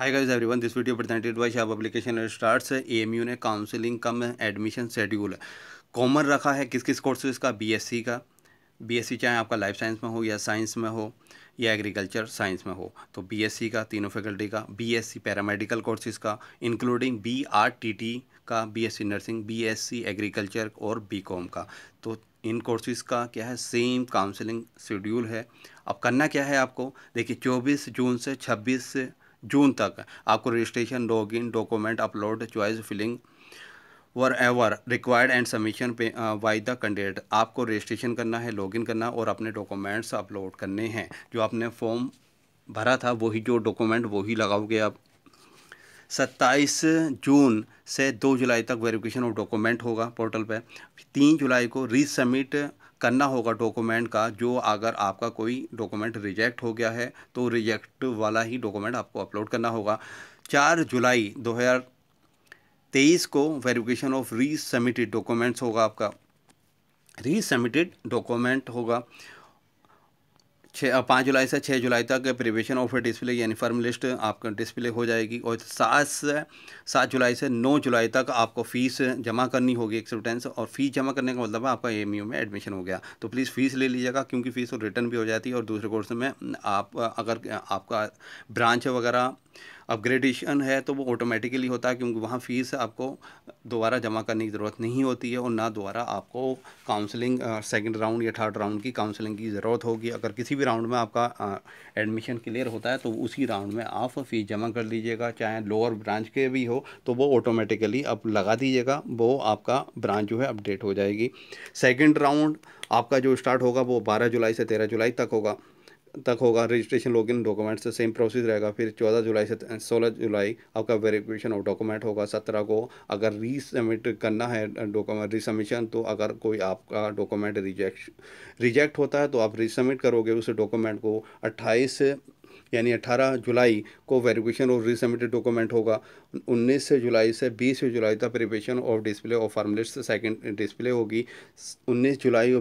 Hi guys everyone this video presented by Shah publication starts AMU ने counselling cum admission schedule common रखा है किस किस कोर्सेज का बीएससी का बीएससी चाहे आपका लाइफ साइंस में हो या साइंस में हो या एग्रीकल्चर साइंस में हो तो बीएससी का तीनों फैकल्टी का बीएससी पैरामेडिकल कोर्सेज का इंक्लूडिंग बीआरटीटी का बीएससी नर्सिंग बीएससी एग्रीकल्चर और बीकॉम का तो इन कोर्सेज़ का क्या है सेम काउंसलिंग शेड्यूल है अब करना क्या है आपको देखिए 24 जून से 26 जून तक आपको registration login document upload choice filling wherever required and submission pay by the candidate आपको रजिस्ट्रेशन करना है लॉगिन करना और अपने डॉक्यूमेंट्स अपलोड करने हैं जो आपने फॉर्म भरा था वही जो डॉक्यूमेंट वही लगाओगे आप सत्ताईस जून से दो जुलाई तक वेरिफिकेशन ऑफ डॉक्यूमेंट होगा पोर्टल पर तीन जुलाई को रीसबमिट करना होगा डॉक्यूमेंट का जो अगर आपका कोई डॉक्यूमेंट रिजेक्ट हो गया है तो रिजेक्ट वाला ही डॉक्यूमेंट आपको अपलोड करना होगा चार जुलाई 2023 को verification of resubmitted documents होगा आपका रीसबमिटेड डॉक्यूमेंट होगा छः पाँच जुलाई से छः जुलाई तक preparation of display firm list आपका डिस्प्ले हो जाएगी और सात से सात जुलाई से नौ जुलाई तक आपको फ़ीस जमा करनी होगी एक्सेप्टेंस और फीस जमा करने का मतलब आपका ए में एडमिशन हो गया तो प्लीज़ फ़ीस ले लीजिएगा क्योंकि फ़ीस रिटर्न तो भी हो जाती है और दूसरे कोर्स में आप अगर आपका ब्रांच वगैरह अपग्रेडेशन है तो वो ऑटोमेटिकली होता है क्योंकि वहाँ फ़ीस आपको दोबारा जमा करने की ज़रूरत नहीं होती है और ना दोबारा आपको काउंसलिंग सेकेंड राउंड या थर्ड राउंड की काउंसलिंग की ज़रूरत होगी अगर किसी भी राउंड में आपका एडमिशन क्लियर होता है तो उसी राउंड में आप फ़ीस जमा कर लीजिएगा चाहे लोअर ब्रांच के भी हो तो वो ऑटोमेटिकली आप लगा दीजिएगा वो आपका ब्रांच जो है अपडेट हो जाएगी सेकेंड राउंड आपका जो स्टार्ट होगा वो बारह जुलाई से तेरह जुलाई तक होगा तक होगा registration in documents same process रहेगा फिर चौदह जुलाई से सोलह जुलाई आपका वेरिफिकेशन ऑफ डॉक्यूमेंट होगा सत्रह को अगर रीसबमिट करना है डॉक्यूमेंट रिसबमिशन तो अगर कोई आपका डॉक्यूमेंट रिजेक्ट रिजेक्ट होता है तो आप रिसबमिट करोगे उस डॉक्यूमेंट को अट्ठाईस यानी 18 जुलाई को वेरिफिकेशन ऑफ रिसमिटेड डॉक्यूमेंट होगा 19 जुलाई से 20 जुलाई तक preparation of display of formulates second display होगी 19 जुलाई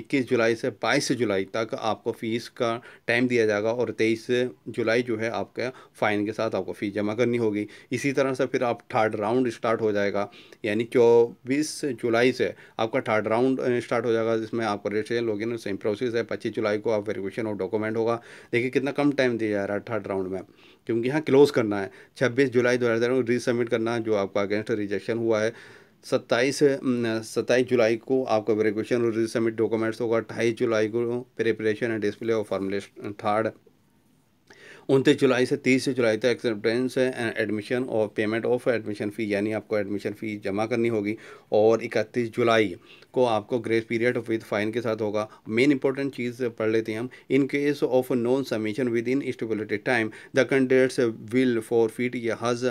इक्कीस जुलाई से 22 जुलाई तक आपको फ़ीस का टाइम दिया जाएगा और तेईस जुलाई जो है आपका फ़ाइन के साथ आपको फ़ीस जमा करनी होगी इसी तरह से फिर आप थर्ड राउंड स्टार्ट हो जाएगा यानी चौबीस जुलाई से आपका थर्ड राउंड स्टार्ट हो जाएगा जिसमें आपको रेट लॉगिन सेम प्रोसेस है पच्चीस जुलाई को आप वेरिफिकेशन ऑफ डॉक्यूमेंट होगा देखिए कितना कम टाइम दिया जा रहा है थर्ड राउंड में क्योंकि यहाँ क्लोज करना है छब्बीस जुलाई दो हज़ार रीसबमिट करना जो आपका अगेंस्ट रिजेक्शन हुआ है सत्ताईस सत्ताईस जुलाई को आपका वेरिकेशन और रिसबमिट डॉक्यूमेंट्स होगा अट्ठाईस जुलाई को प्रिपरेशन एंड डिस्प्ले और फॉर्मुलेशन थर्ड उनतीस जुलाई से तीस जुलाई तक एक्सेप्टेंस एडमिशन और पेमेंट ऑफ एडमिशन फ़ी यानी आपको एडमिशन फ़ी जमा करनी होगी और इकतीस जुलाई को आपको ग्रेस पीरियड विद फाइन के साथ होगा मेन इंपॉर्टेंट चीज़ पढ़ लेते हैं हम in case of non submission within stability time the candidates will forfeit has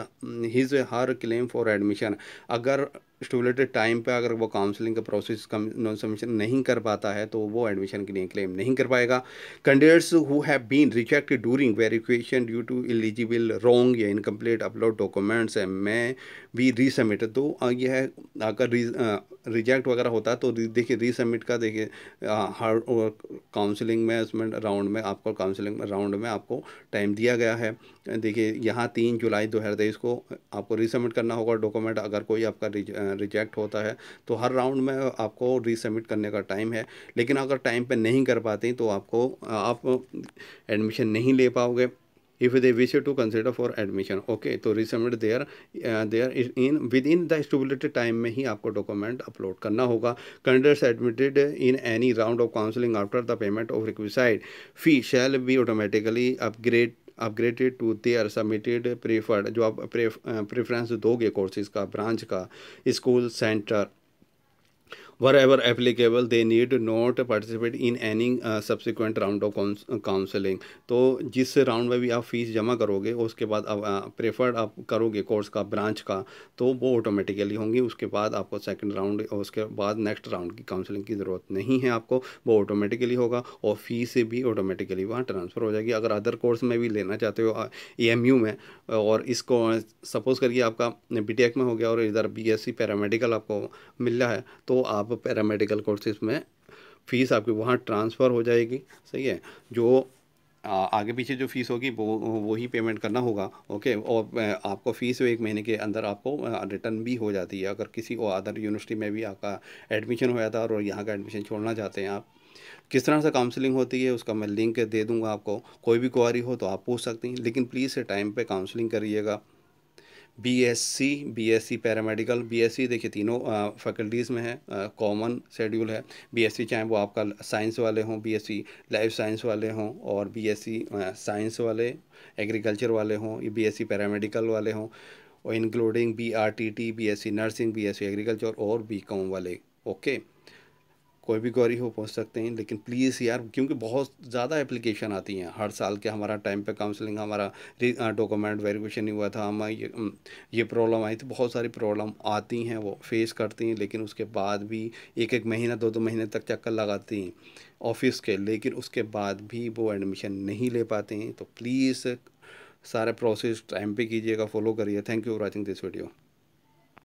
his her claim for admission अगर स्टूबलेटेड टाइम पे अगर वो काउंसलिंग का प्रोसेस कम नॉन सबमिशन नहीं कर पाता है तो वो एडमिशन के लिए क्लेम नहीं कर पाएगा candidates who have been rejected during verification due to eligible wrong या इनकम्प्लीट अपलोड डॉक्यूमेंट्स है मैं भी रीसबमिटेड तो यह अगर रिजेक्ट वगैरह होता है तो देखिए रीसबमिट का देखिए हर काउंसलिंग में उसमें राउंड में आपको काउंसलिंग में राउंड में आपको टाइम दिया गया है देखिए यहाँ तीन जुलाई दो हज़ार तेईस को आपको रीसबमिट करना होगा डॉक्यूमेंट अगर कोई आपका रिजेक्ट होता है तो हर राउंड में आपको रीसबमिट करने का टाइम है लेकिन अगर टाइम पर नहीं कर पाते तो आपको आप एडमिशन नहीं ले पाओगे if they wish to consider for admission okay तो resubmit there uh, there in within the stipulated time में ही आपको document upload करना होगा candidates admitted in any round of counseling after the payment of requisite fee shall be automatically upgrade upgraded to their submitted preferred जो आप preference दोगे courses का branch का school centre wherever applicable they need not participate in any subsequent round of counselling तो जिस round में भी आप फीस जमा करोगे उसके बाद आप प्रेफर्ड uh, आप करोगे कोर्स का ब्रांच का तो वो ऑटोमेटिकली होंगी उसके बाद आपको सेकेंड राउंड उसके बाद नेक्स्ट राउंड की काउंसलिंग की ज़रूरत नहीं है आपको वो ऑटोमेटिकली होगा और फीस भी ऑटोमेटिकली वहाँ ट्रांसफ़र हो जाएगी अगर अदर कोर्स में भी लेना चाहते हो ए uh, में और इसको सपोज़ uh, करिए आपका बी e में हो गया और इधर बी एस सी पैरामेडिकल आपको मिल रहा है तो आप आपको पैरामेडिकल कोर्सेज में फ़ीस आपकी वहाँ ट्रांसफ़र हो जाएगी सही है जो आ, आगे पीछे जो फ़ीस होगी वो वही पेमेंट करना होगा ओके और आपको फ़ीस एक महीने के अंदर आपको रिटर्न भी हो जाती है अगर किसी और अदर यूनिवर्सिटी में भी आपका एडमिशन हो जाता है और यहाँ का एडमिशन छोड़ना चाहते हैं आप किस तरह से काउंसलिंग होती है उसका मैं लिंक दे दूंगा आपको कोई भी क्वारी हो तो आप पूछ सकती हैं लेकिन प्लीज़ टाइम पे काउंसलिंग करिएगा बीएससी बीएससी पैरामेडिकल बीएससी देखिए तीनों फैकल्टीज़ में है कॉमन शेड्यूल है बीएससी चाहे वो आपका साइंस वाले हों बीएससी लाइफ साइंस वाले हों और बीएससी साइंस वाले एग्रीकल्चर वाले हों ये बीएससी पैरामेडिकल वाले हों और including B R T T B S C nursing B S C agriculture और बी कॉम वाले ओके okay? कोई भी गौरी हो पहुंच सकते हैं लेकिन प्लीज़ यार क्योंकि बहुत ज़्यादा एप्लीकेशन आती हैं हर साल के हमारा टाइम पे काउंसलिंग हमारा डॉक्यूमेंट वेरिफिकेशन नहीं हुआ था हम ये ये प्रॉब्लम आई थी तो बहुत सारी प्रॉब्लम आती हैं वो फेस करती हैं लेकिन उसके बाद भी एक एक महीना दो दो महीने तक चक्कर लगाती हैं ऑफिस के लेकिन उसके बाद भी वो एडमिशन नहीं ले पाते हैं तो प्लीज़ सारा प्रोसेस टाइम पे कीजिएगा फॉलो करिए thank you for watching this video